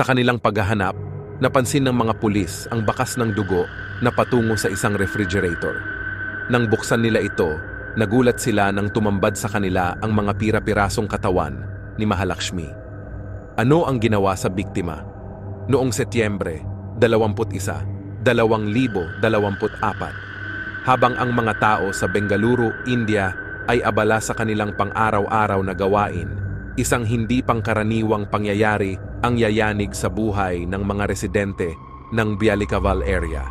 Sa kanilang paghahanap, napansin ng mga pulis ang bakas ng dugo na patungo sa isang refrigerator. Nang buksan nila ito, nagulat sila nang tumambad sa kanila ang mga pira-pirasong katawan ni Mahalakshmi. Ano ang ginawa sa biktima? Noong Setyembre, 21, 2024, habang ang mga tao sa Bengaluru, India ay abala sa kanilang pang-araw-araw na gawain, isang hindi pangkaraniwang pangyayari ang yayanig sa buhay ng mga residente ng Bialikaval area.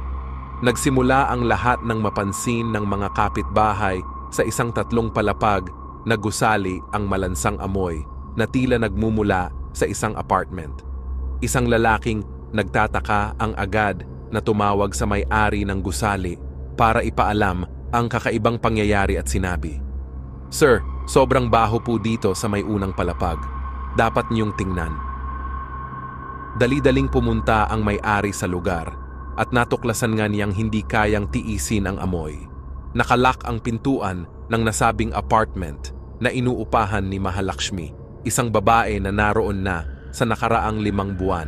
Nagsimula ang lahat ng mapansin ng mga kapitbahay sa isang tatlong palapag na gusali ang malansang amoy na tila nagmumula sa isang apartment. Isang lalaking nagtataka ang agad na tumawag sa may-ari ng gusali para ipaalam ang kakaibang pangyayari at sinabi, Sir, sobrang baho po dito sa may unang palapag. Dapat niyong tingnan. Dali-daling pumunta ang may-ari sa lugar at natuklasan nga niyang hindi kayang tiisin ang amoy. Nakalak ang pintuan ng nasabing apartment na inuupahan ni Mahalakshmi, isang babae na naroon na sa nakaraang limang buwan.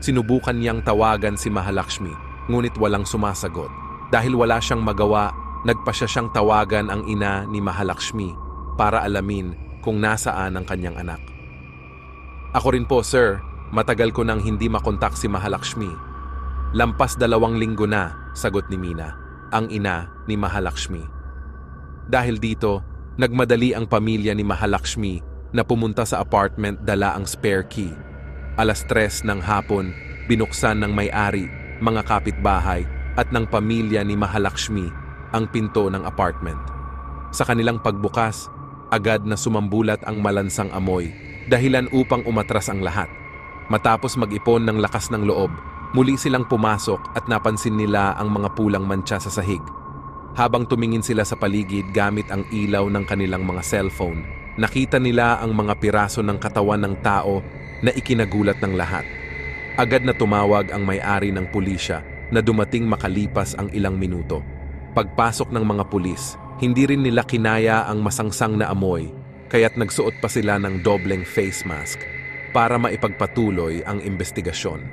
Sinubukan niyang tawagan si Mahalakshmi ngunit walang sumasagot. Dahil wala siyang magawa, nagpasya siyang tawagan ang ina ni Mahalakshmi para alamin kung nasaan ang kanyang anak. Ako rin po, sir, Matagal ko nang hindi makontak si Mahalakshmi. Lampas dalawang linggo na, sagot ni Mina, ang ina ni Mahalakshmi. Dahil dito, nagmadali ang pamilya ni Mahalakshmi na pumunta sa apartment dala ang spare key. Alas tres ng hapon, binuksan ng may-ari, mga kapitbahay at ng pamilya ni Mahalakshmi ang pinto ng apartment. Sa kanilang pagbukas, agad na sumambulat ang malansang amoy, dahilan upang umatras ang lahat. Matapos mag-ipon ng lakas ng loob, muli silang pumasok at napansin nila ang mga pulang mantsa sa sahig. Habang tumingin sila sa paligid gamit ang ilaw ng kanilang mga cellphone, nakita nila ang mga piraso ng katawan ng tao na ikinagulat ng lahat. Agad na tumawag ang may-ari ng pulisya na dumating makalipas ang ilang minuto. Pagpasok ng mga pulis, hindi rin nila kinaya ang masangsang na amoy, kaya't nagsuot pa sila ng dobleng face mask para maipagpatuloy ang investigasyon.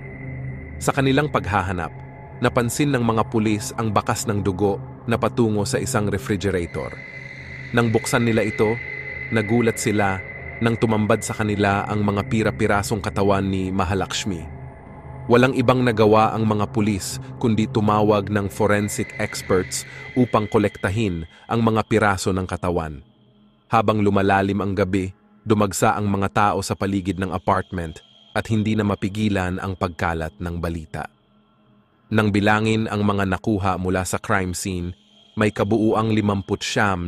Sa kanilang paghahanap, napansin ng mga pulis ang bakas ng dugo na patungo sa isang refrigerator. Nang buksan nila ito, nagulat sila nang tumambad sa kanila ang mga pira-pirasong katawan ni Mahalakshmi. Walang ibang nagawa ang mga pulis kundi tumawag ng forensic experts upang kolektahin ang mga piraso ng katawan. Habang lumalalim ang gabi, Dumagsa ang mga tao sa paligid ng apartment at hindi na mapigilan ang pagkalat ng balita. Nang bilangin ang mga nakuha mula sa crime scene, may kabuuang 59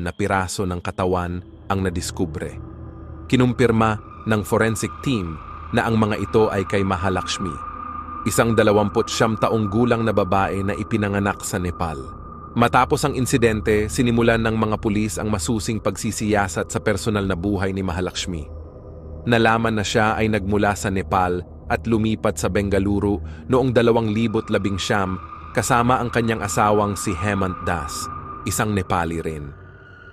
na piraso ng katawan ang nadiskubre. Kinumpirma ng forensic team na ang mga ito ay kay Mahalakshmi, isang 29 taong gulang na babae na ipinanganak sa Nepal. Matapos ang insidente, sinimulan ng mga pulis ang masusing pagsisiyasat sa personal na buhay ni Mahalakshmi. Nalaman na siya ay nagmula sa Nepal at lumipat sa Bengaluru noong 2019 kasama ang kanyang asawang si Hemant Das, isang Nepali rin.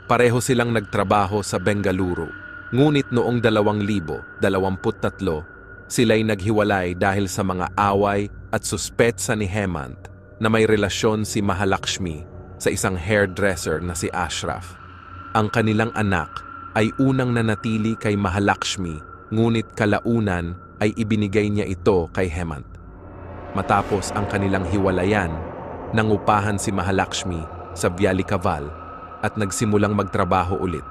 Pareho silang nagtrabaho sa Bengaluru. Ngunit noong 2023, sila'y naghiwalay dahil sa mga away at suspetsa ni Hemant na may relasyon si Mahalakshmi sa isang hairdresser na si Ashraf. Ang kanilang anak ay unang nanatili kay Mahalakshmi ngunit kalaunan ay ibinigay niya ito kay Hemant. Matapos ang kanilang hiwalayan, nangupahan si Mahalakshmi sa Bialikaval at nagsimulang magtrabaho ulit.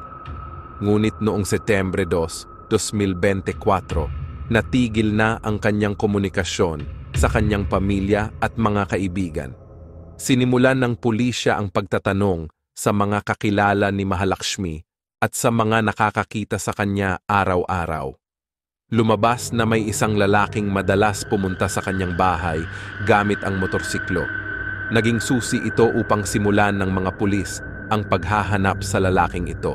Ngunit noong Setembre 2, 2024, natigil na ang kanyang komunikasyon sa kanyang pamilya at mga kaibigan. Sinimulan ng pulisya ang pagtatanong sa mga kakilala ni Mahalakshmi at sa mga nakakakita sa kanya araw-araw. Lumabas na may isang lalaking madalas pumunta sa kanyang bahay gamit ang motorsiklo. Naging susi ito upang simulan ng mga pulis ang paghahanap sa lalaking ito.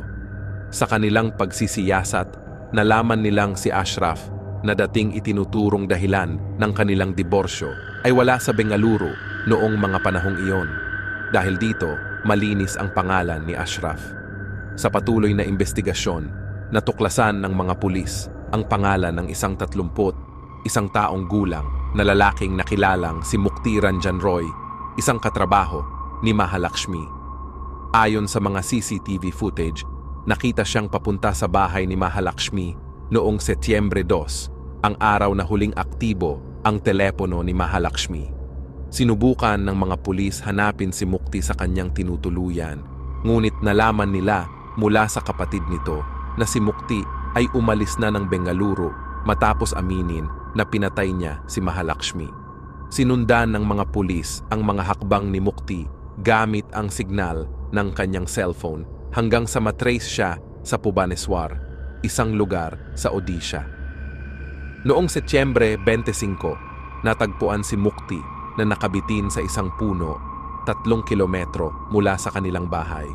Sa kanilang pagsisiyasat, nalaman nilang si Ashraf na dating itinuturong dahilan ng kanilang diborsyo ay wala sa Bengaluru noong mga panahong iyon. Dahil dito, malinis ang pangalan ni Ashraf. Sa patuloy na investigasyon, natuklasan ng mga pulis ang pangalan ng isang tatlumpot, isang taong gulang na lalaking nakilalang si Mukti Ranjan Roy, isang katrabaho ni Mahalakshmi. Ayon sa mga CCTV footage, nakita siyang papunta sa bahay ni Mahalakshmi noong Setyembre 2 ang araw na huling aktibo ang telepono ni Mahalakshmi. Sinubukan ng mga pulis hanapin si Mukti sa kanyang tinutuluyan, ngunit nalaman nila mula sa kapatid nito na si Mukti ay umalis na ng Bengaluru matapos aminin na pinatay niya si Mahalakshmi. Sinundan ng mga pulis ang mga hakbang ni Mukti gamit ang signal ng kanyang cellphone hanggang sa matrace siya sa Pubaneswar, isang lugar sa Odisha. Noong Setyembre 25, natagpuan si Mukti na nakabitin sa isang puno tatlong kilometro mula sa kanilang bahay.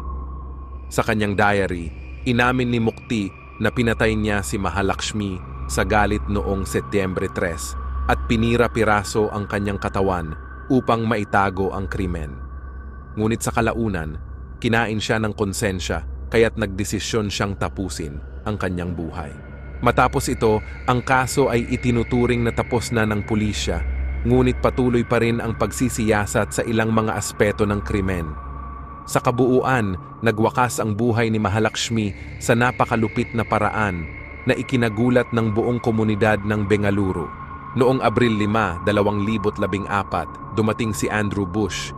Sa kanyang diary, inamin ni Mukti na pinatay niya si Mahalakshmi sa galit noong Setyembre 3 at pinira-piraso ang kanyang katawan upang maitago ang krimen. Ngunit sa kalaunan, kinain siya ng konsensya kaya't nagdesisyon siyang tapusin ang kanyang buhay. Matapos ito, ang kaso ay itinuturing na tapos na ng pulisya, ngunit patuloy pa rin ang pagsisiyasat sa ilang mga aspeto ng krimen. Sa kabuuan, nagwakas ang buhay ni Mahalakshmi sa napakalupit na paraan na ikinagulat ng buong komunidad ng Bengaluru. Noong Abril 5, 2014, dumating si Andrew Bush,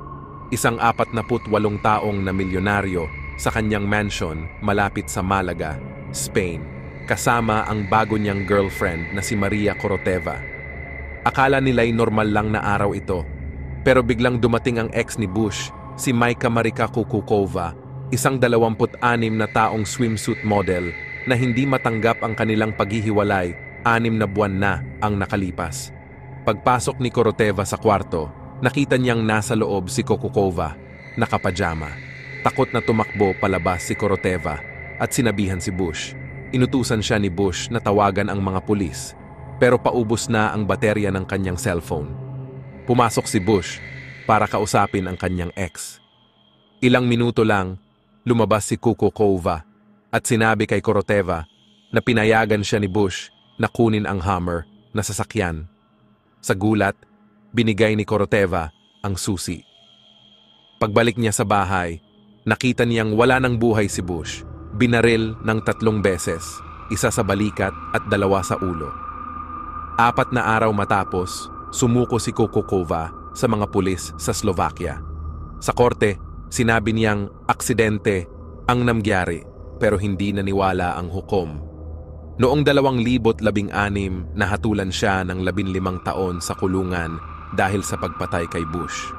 isang 48 taong na milyonaryo sa kanyang mansion malapit sa Malaga, Spain kasama ang bago niyang girlfriend na si Maria Koroteva. Akala nila'y normal lang na araw ito, pero biglang dumating ang ex ni Bush, si Maika Marika Kukukova, isang 26 na taong swimsuit model na hindi matanggap ang kanilang paghihiwalay anim na buwan na ang nakalipas. Pagpasok ni Koroteva sa kwarto, nakita niyang nasa loob si Kokukova, nakapajama. Takot na tumakbo palabas si Koroteva at sinabihan si Bush. Inutusan siya ni Bush na tawagan ang mga pulis, pero paubos na ang baterya ng kanyang cellphone. Pumasok si Bush para kausapin ang kanyang ex. Ilang minuto lang, lumabas si Kuko at sinabi kay Koroteva na pinayagan siya ni Bush na kunin ang hammer na sasakyan. Sa gulat, binigay ni Koroteva ang susi. Pagbalik niya sa bahay, nakita niyang wala ng buhay si Bush Binaril ng tatlong beses, isa sa balikat at dalawa sa ulo. Apat na araw matapos, sumuko si Kukukova sa mga pulis sa Slovakia. Sa korte, sinabi niyang aksidente ang namgyari pero hindi naniwala ang hukom. Noong 2016 nahatulan siya ng 15 taon sa kulungan dahil sa pagpatay kay Bush.